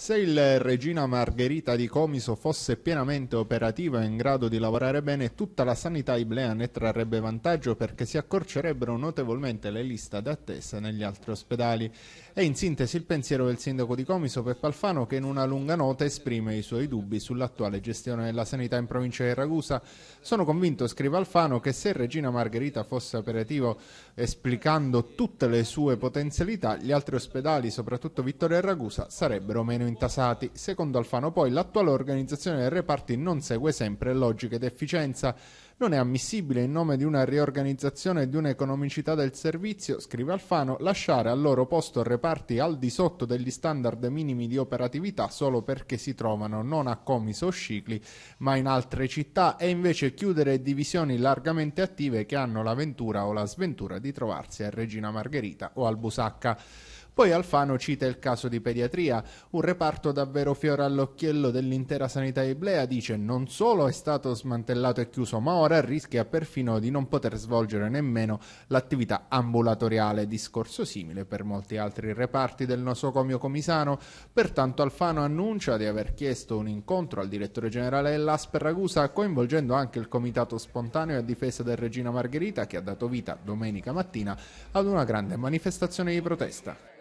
Se il Regina Margherita di Comiso fosse pienamente operativo e in grado di lavorare bene, tutta la sanità iblea ne trarrebbe vantaggio perché si accorcerebbero notevolmente le liste d'attesa negli altri ospedali. È in sintesi il pensiero del sindaco di Comiso Peppa Alfano che in una lunga nota esprime i suoi dubbi sull'attuale gestione della sanità in provincia di Ragusa. Sono convinto, scrive Alfano, che se Regina Margherita fosse operativo esplicando tutte le sue potenzialità, gli altri ospedali, soprattutto Vittoria e Ragusa, sarebbero meno intasati. Secondo Alfano poi l'attuale organizzazione dei reparti non segue sempre logiche d'efficienza. Non è ammissibile in nome di una riorganizzazione e di un'economicità del servizio, scrive Alfano, lasciare al loro posto reparti al di sotto degli standard minimi di operatività solo perché si trovano non a Comiso o Scicli, ma in altre città e invece chiudere divisioni largamente attive che hanno la ventura o la sventura di trovarsi a Regina Margherita o al Busacca. Poi Alfano cita il caso di pediatria, un reparto davvero fiore all'occhiello dell'intera sanità iblea, dice non solo è stato smantellato e chiuso, ma ora rischia perfino di non poter svolgere nemmeno l'attività ambulatoriale, discorso simile per molti altri reparti del nosocomio comisano, pertanto Alfano annuncia di aver chiesto un incontro al direttore generale dell'ASP Ragusa, coinvolgendo anche il comitato spontaneo a difesa del Regina Margherita che ha dato vita domenica mattina ad una grande manifestazione di protesta.